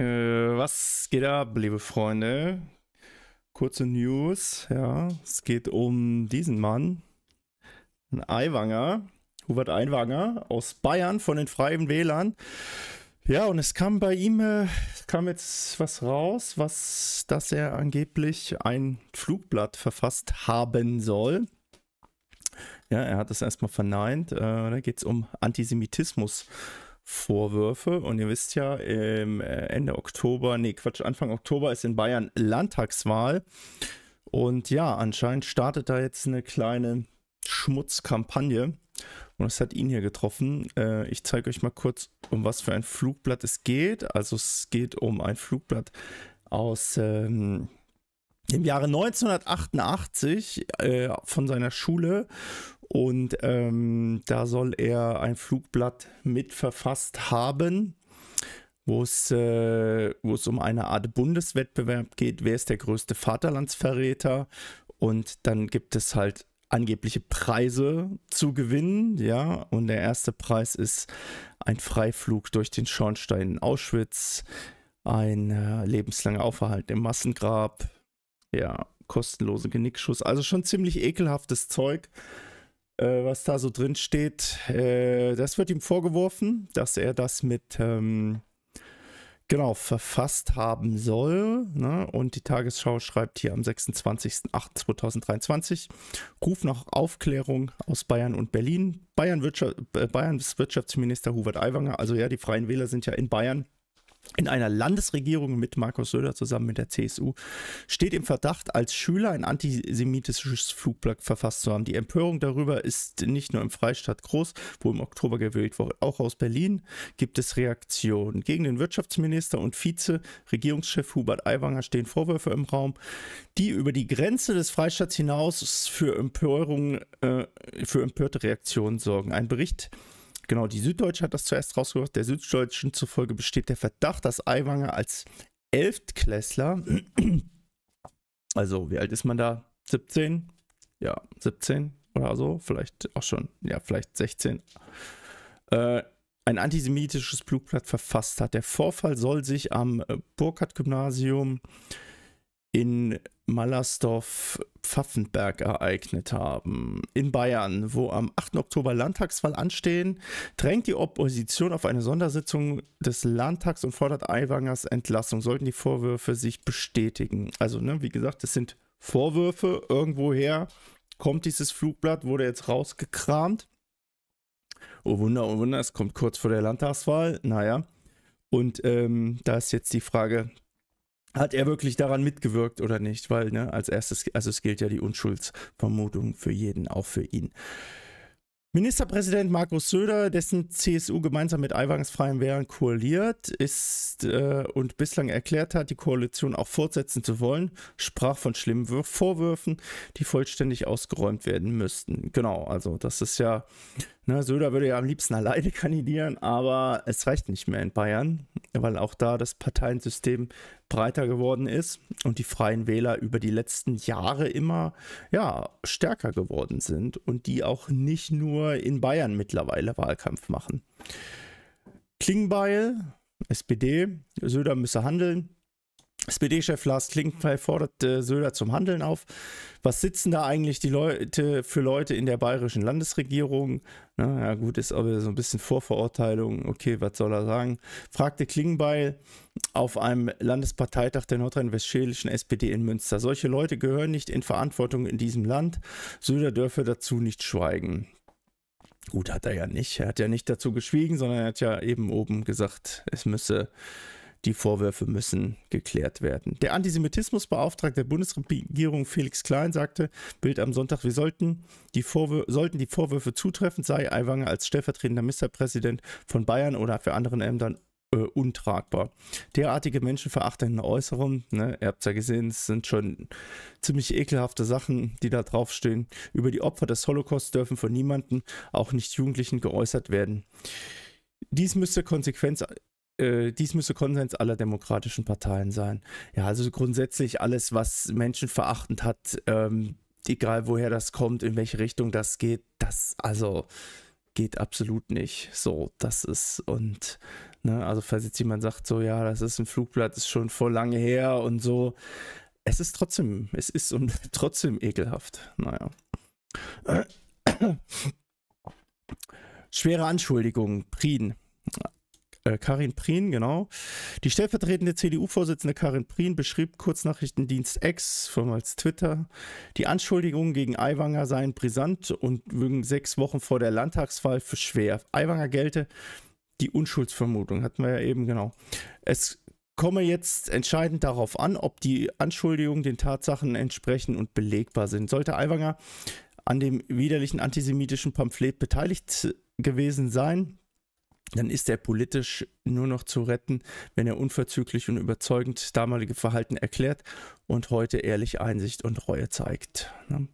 Äh, was geht ab, liebe Freunde? Kurze News, ja. Es geht um diesen Mann. Ein Eiwanger, Hubert Eiwanger aus Bayern von den Freien Wählern. Ja, und es kam bei ihm, äh, kam jetzt was raus, was, dass er angeblich ein Flugblatt verfasst haben soll. Ja, er hat es erstmal verneint. Äh, da geht es um Antisemitismus. Vorwürfe. Und ihr wisst ja, äh, Ende Oktober, nee, Quatsch, Anfang Oktober ist in Bayern Landtagswahl. Und ja, anscheinend startet da jetzt eine kleine Schmutzkampagne. Und das hat ihn hier getroffen. Äh, ich zeige euch mal kurz, um was für ein Flugblatt es geht. Also es geht um ein Flugblatt aus ähm, dem Jahre 1988 äh, von seiner Schule. Und ähm, da soll er ein Flugblatt mit verfasst haben, wo es, äh, wo es um eine Art Bundeswettbewerb geht, wer ist der größte Vaterlandsverräter. Und dann gibt es halt angebliche Preise zu gewinnen, ja. Und der erste Preis ist ein Freiflug durch den Schornstein in Auschwitz, ein äh, lebenslange Aufenthalt im Massengrab, ja, kostenlose Genickschuss. Also schon ziemlich ekelhaftes Zeug äh, was da so drin steht, äh, das wird ihm vorgeworfen, dass er das mit, ähm, genau, verfasst haben soll. Ne? Und die Tagesschau schreibt hier am 26.08.2023, Ruf nach Aufklärung aus Bayern und Berlin. Bayern Wirtschaft, äh, Bayerns Wirtschaftsminister Hubert Aiwanger, also ja, die Freien Wähler sind ja in Bayern in einer Landesregierung mit Markus Söder zusammen mit der CSU steht im Verdacht, als Schüler ein antisemitisches Flugblatt verfasst zu haben. Die Empörung darüber ist nicht nur im Freistaat groß, wo im Oktober gewählt wurde, auch aus Berlin gibt es Reaktionen. Gegen den Wirtschaftsminister und Vize-Regierungschef Hubert Aiwanger stehen Vorwürfe im Raum, die über die Grenze des Freistaats hinaus für, Empörung, äh, für empörte Reaktionen sorgen. Ein Bericht Genau, die Süddeutsche hat das zuerst rausgebracht. Der Süddeutschen zufolge besteht der Verdacht, dass Aiwanger als Elftklässler, also wie alt ist man da? 17? Ja, 17 oder so, vielleicht auch schon, ja, vielleicht 16. Äh, ein antisemitisches Blutblatt verfasst hat. Der Vorfall soll sich am äh, Burkhardt-Gymnasium in Mallersdorf-Pfaffenberg ereignet haben. In Bayern, wo am 8. Oktober Landtagswahl anstehen, drängt die Opposition auf eine Sondersitzung des Landtags und fordert Aiwangers Entlassung. Sollten die Vorwürfe sich bestätigen? Also, ne, wie gesagt, das sind Vorwürfe. Irgendwoher kommt dieses Flugblatt, wurde jetzt rausgekramt. Oh Wunder, oh Wunder, es kommt kurz vor der Landtagswahl. Naja. Und ähm, da ist jetzt die Frage, hat er wirklich daran mitgewirkt oder nicht? Weil, ne, als erstes, also es gilt ja die Unschuldsvermutung für jeden, auch für ihn. Ministerpräsident Markus Söder, dessen CSU gemeinsam mit Eiwangsfreien Wehren koaliert ist äh, und bislang erklärt hat, die Koalition auch fortsetzen zu wollen, sprach von schlimmen Vorwürfen, die vollständig ausgeräumt werden müssten. Genau, also das ist ja Ne, Söder würde ja am liebsten alleine kandidieren, aber es reicht nicht mehr in Bayern, weil auch da das Parteiensystem breiter geworden ist und die freien Wähler über die letzten Jahre immer ja, stärker geworden sind und die auch nicht nur in Bayern mittlerweile Wahlkampf machen. Klingbeil, SPD, Söder müsse handeln, SPD-Chef Lars Klinkenfrei fordert äh, Söder zum Handeln auf. Was sitzen da eigentlich die Leute für Leute in der bayerischen Landesregierung? Na ja, gut, ist aber so ein bisschen Vorverurteilung. Okay, was soll er sagen? Fragte Klingbeil auf einem Landesparteitag der nordrhein-westfälischen SPD in Münster. Solche Leute gehören nicht in Verantwortung in diesem Land. Söder dürfe dazu nicht schweigen. Gut, hat er ja nicht. Er hat ja nicht dazu geschwiegen, sondern er hat ja eben oben gesagt, es müsse die Vorwürfe müssen geklärt werden. Der Antisemitismusbeauftragte der Bundesregierung Felix Klein sagte, Bild am Sonntag, wir sollten die, Vorwür sollten die Vorwürfe zutreffen, sei Aiwanger als stellvertretender Ministerpräsident von Bayern oder für anderen Ämtern äh, untragbar. Derartige menschenverachtenden Äußerungen, ne, ihr habt es ja gesehen, es sind schon ziemlich ekelhafte Sachen, die da draufstehen. Über die Opfer des Holocaust dürfen von niemandem, auch nicht Jugendlichen, geäußert werden. Dies müsste Konsequenz äh, dies müsse Konsens aller demokratischen Parteien sein. Ja, also grundsätzlich alles, was Menschen verachtend hat, ähm, egal woher das kommt, in welche Richtung das geht, das also geht absolut nicht. So, das ist und ne, also falls jetzt jemand sagt so, ja, das ist ein Flugblatt, ist schon vor lange her und so, es ist trotzdem, es ist und trotzdem ekelhaft. Naja. schwere Anschuldigungen, Prien äh, Karin Prien, genau. Die stellvertretende CDU-Vorsitzende Karin Prien beschrieb Kurznachrichtendienst X, vormals Twitter. Die Anschuldigungen gegen Aiwanger seien brisant und mögen sechs Wochen vor der Landtagswahl für schwer. Aiwanger gelte die Unschuldsvermutung, hatten wir ja eben, genau. Es komme jetzt entscheidend darauf an, ob die Anschuldigungen den Tatsachen entsprechen und belegbar sind. Sollte Aiwanger an dem widerlichen antisemitischen Pamphlet beteiligt gewesen sein, dann ist er politisch nur noch zu retten, wenn er unverzüglich und überzeugend damalige Verhalten erklärt und heute ehrlich Einsicht und Reue zeigt. Ne?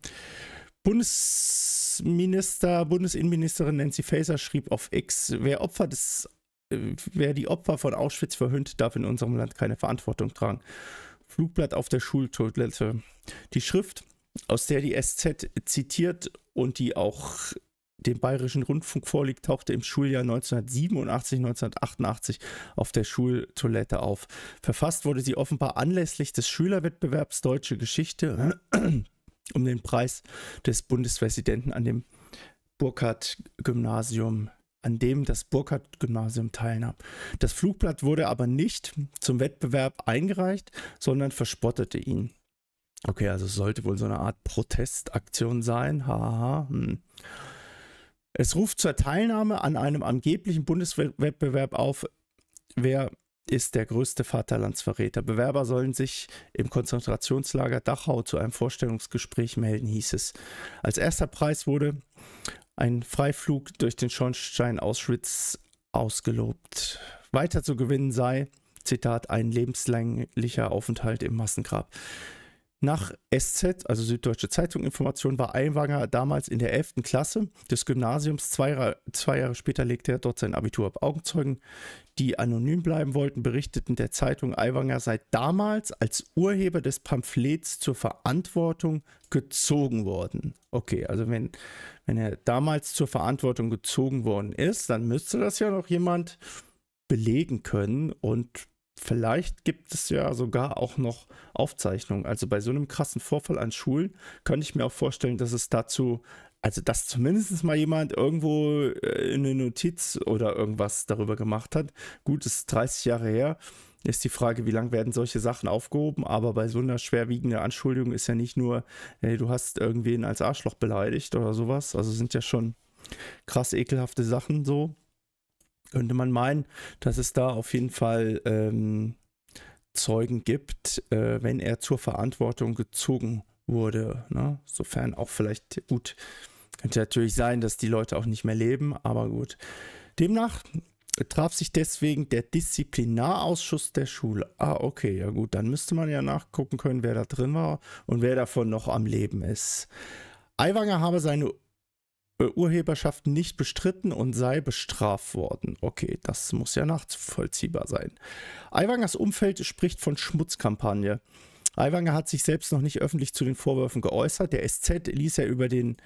Bundesminister, Bundesinnenministerin Nancy Faeser schrieb auf X, wer Opfer des äh, Wer die Opfer von Auschwitz verhöhnt, darf in unserem Land keine Verantwortung tragen. Flugblatt auf der Schultoilette. Die Schrift, aus der die SZ zitiert und die auch dem Bayerischen Rundfunk vorliegt, tauchte im Schuljahr 1987, 1988 auf der Schultoilette auf. Verfasst wurde sie offenbar anlässlich des Schülerwettbewerbs Deutsche Geschichte um den Preis des Bundespräsidenten an dem Burkhardt-Gymnasium an dem das Burkhardt-Gymnasium teilnahm. Das Flugblatt wurde aber nicht zum Wettbewerb eingereicht, sondern verspottete ihn. Okay, also es sollte wohl so eine Art Protestaktion sein. Haha. ha. hm. Es ruft zur Teilnahme an einem angeblichen Bundeswettbewerb auf. Wer ist der größte Vaterlandsverräter? Bewerber sollen sich im Konzentrationslager Dachau zu einem Vorstellungsgespräch melden, hieß es. Als erster Preis wurde ein Freiflug durch den Schornstein Auschwitz ausgelobt. Weiter zu gewinnen sei, Zitat, ein lebenslänglicher Aufenthalt im Massengrab. Nach SZ, also Süddeutsche Zeitung Information, war Aiwanger damals in der 11. Klasse des Gymnasiums. Zwei, zwei, Jahre später legte er dort sein Abitur ab. Augenzeugen, die anonym bleiben wollten, berichteten der Zeitung, Aiwanger sei damals als Urheber des Pamphlets zur Verantwortung gezogen worden. Okay, also wenn, wenn er damals zur Verantwortung gezogen worden ist, dann müsste das ja noch jemand belegen können und vielleicht gibt es ja sogar auch noch Aufzeichnungen. Also bei so einem krassen Vorfall an Schulen könnte ich mir auch vorstellen, dass es dazu, also dass zumindest mal jemand irgendwo äh, eine Notiz oder irgendwas darüber gemacht hat. Gut, es ist 30 Jahre her. Ist die Frage, wie lange werden solche Sachen aufgehoben? Aber bei so einer schwerwiegenden Anschuldigung ist ja nicht nur, hey, du hast irgendwen als Arschloch beleidigt oder sowas. Also sind ja schon krass ekelhafte Sachen so könnte man meinen, dass es da auf jeden Fall ähm, Zeugen gibt, äh, wenn er zur Verantwortung gezogen wurde. Ne? Sofern auch vielleicht gut. Könnte natürlich sein, dass die Leute auch nicht mehr leben, aber gut. Demnach traf sich deswegen der Disziplinarausschuss der Schule. Ah, okay, ja gut, dann müsste man ja nachgucken können, wer da drin war und wer davon noch am Leben ist. Aiwanger habe seine Urheberschaft nicht bestritten und sei bestraft worden. Okay, das muss ja nachvollziehbar sein. Aiwangers Umfeld spricht von Schmutzkampagne. Aiwanger hat sich selbst noch nicht öffentlich zu den Vorwürfen geäußert. Der SZ ließ er über den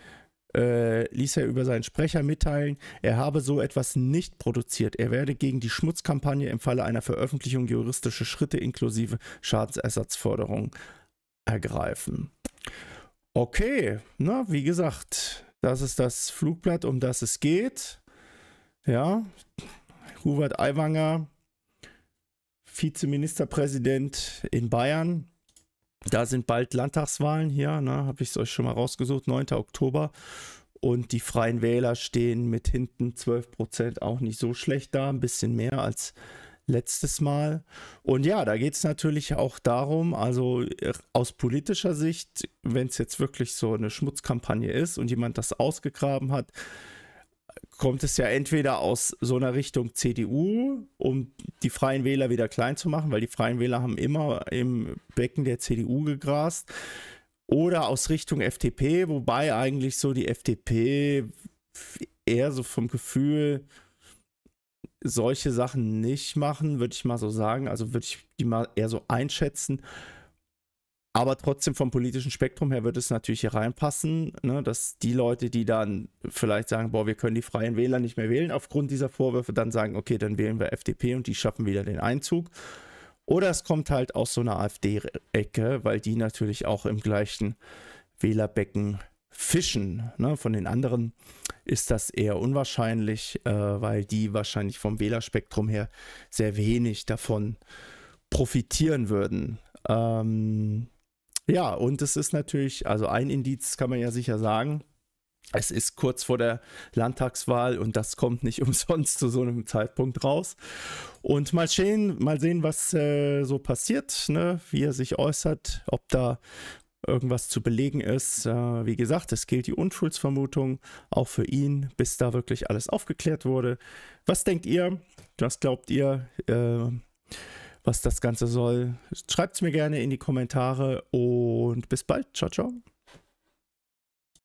äh, ließ er über seinen Sprecher mitteilen, er habe so etwas nicht produziert. Er werde gegen die Schmutzkampagne im Falle einer Veröffentlichung juristische Schritte inklusive Schadensersatzforderungen ergreifen. Okay, na, wie gesagt, das ist das Flugblatt, um das es geht. Ja, Hubert Aiwanger, Vizeministerpräsident in Bayern. Da sind bald Landtagswahlen hier, ne? habe ich es euch schon mal rausgesucht, 9. Oktober. Und die Freien Wähler stehen mit hinten 12 Prozent auch nicht so schlecht da, ein bisschen mehr als letztes Mal. Und ja, da geht es natürlich auch darum, also äh, aus politischer Sicht, wenn es jetzt wirklich so eine Schmutzkampagne ist und jemand das ausgegraben hat, kommt es ja entweder aus so einer Richtung CDU, um die freien Wähler wieder klein zu machen, weil die freien Wähler haben immer im Becken der CDU gegrast, oder aus Richtung FDP, wobei eigentlich so die FDP eher so vom Gefühl, solche Sachen nicht machen, würde ich mal so sagen. Also würde ich die mal eher so einschätzen. Aber trotzdem vom politischen Spektrum her würde es natürlich hier reinpassen, ne, dass die Leute, die dann vielleicht sagen, boah, wir können die freien Wähler nicht mehr wählen aufgrund dieser Vorwürfe, dann sagen, okay, dann wählen wir FDP und die schaffen wieder den Einzug. Oder es kommt halt aus so einer AfD-Ecke, weil die natürlich auch im gleichen Wählerbecken fischen ne, von den anderen ist das eher unwahrscheinlich, äh, weil die wahrscheinlich vom Wählerspektrum her sehr wenig davon profitieren würden. Ähm, ja, und es ist natürlich, also ein Indiz kann man ja sicher sagen, es ist kurz vor der Landtagswahl und das kommt nicht umsonst zu so einem Zeitpunkt raus. Und mal sehen, mal sehen was äh, so passiert, ne? wie er sich äußert, ob da irgendwas zu belegen ist. Äh, wie gesagt, es gilt die Unschuldsvermutung, auch für ihn, bis da wirklich alles aufgeklärt wurde. Was denkt ihr? Was glaubt ihr, äh, was das Ganze soll? Schreibt es mir gerne in die Kommentare und bis bald. Ciao, ciao.